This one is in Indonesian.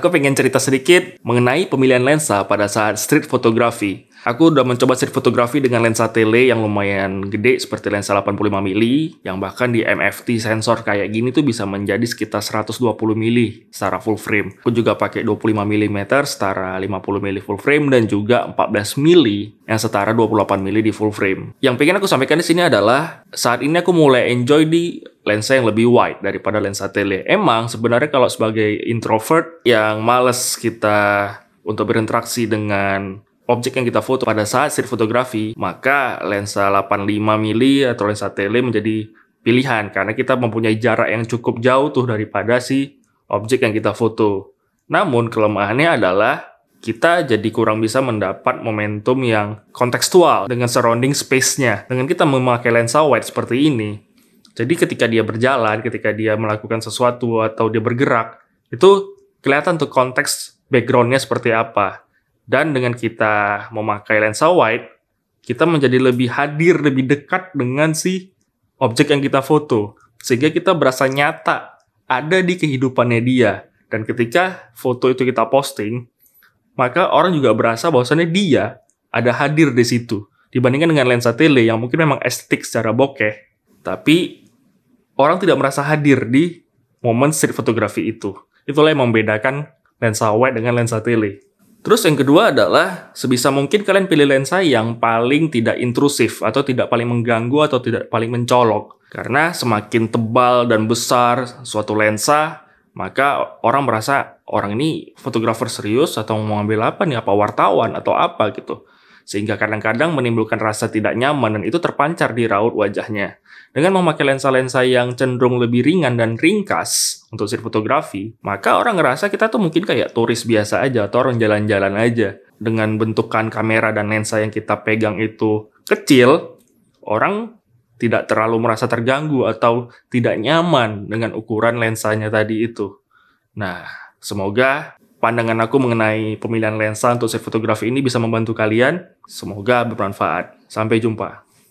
Aku pengen cerita sedikit mengenai pemilihan lensa pada saat street photography. Aku udah mencoba street photography dengan lensa tele yang lumayan gede seperti lensa 85 mm, yang bahkan di MFT sensor kayak gini tuh bisa menjadi sekitar 120 mm secara full frame. Aku juga pakai 25 mm setara 50 mm full frame dan juga 14 mm yang setara 28 mm di full frame. Yang pengen aku sampaikan di sini adalah saat ini aku mulai enjoy di lensa yang lebih wide daripada lensa tele. Emang sebenarnya kalau sebagai introvert yang males kita untuk berinteraksi dengan objek yang kita foto pada saat street fotografi, maka lensa 85 mm atau lensa tele menjadi pilihan karena kita mempunyai jarak yang cukup jauh tuh daripada si objek yang kita foto. Namun kelemahannya adalah kita jadi kurang bisa mendapat momentum yang kontekstual dengan surrounding space-nya. Dengan kita memakai lensa wide seperti ini, jadi ketika dia berjalan, ketika dia melakukan sesuatu atau dia bergerak, itu kelihatan tuh konteks backgroundnya seperti apa. Dan dengan kita memakai lensa wide, kita menjadi lebih hadir, lebih dekat dengan si objek yang kita foto. Sehingga kita berasa nyata ada di kehidupannya dia. Dan ketika foto itu kita posting, maka orang juga berasa bahwasannya dia ada hadir di situ. Dibandingkan dengan lensa tele yang mungkin memang estetik secara bokeh, tapi orang tidak merasa hadir di momen street fotografi itu. Itulah yang membedakan lensa wide dengan lensa tele. Terus yang kedua adalah sebisa mungkin kalian pilih lensa yang paling tidak intrusif atau tidak paling mengganggu atau tidak paling mencolok. Karena semakin tebal dan besar suatu lensa, maka orang merasa orang ini fotografer serius atau mau ngambil apa nih, apa wartawan atau apa gitu sehingga kadang-kadang menimbulkan rasa tidak nyaman dan itu terpancar di raut wajahnya. Dengan memakai lensa-lensa yang cenderung lebih ringan dan ringkas untuk sir fotografi, maka orang ngerasa kita tuh mungkin kayak turis biasa aja atau orang jalan-jalan aja. Dengan bentukan kamera dan lensa yang kita pegang itu kecil, orang tidak terlalu merasa terganggu atau tidak nyaman dengan ukuran lensanya tadi itu. Nah, semoga pandangan aku mengenai pemilihan lensa untuk saya fotografi ini bisa membantu kalian. Semoga bermanfaat. Sampai jumpa.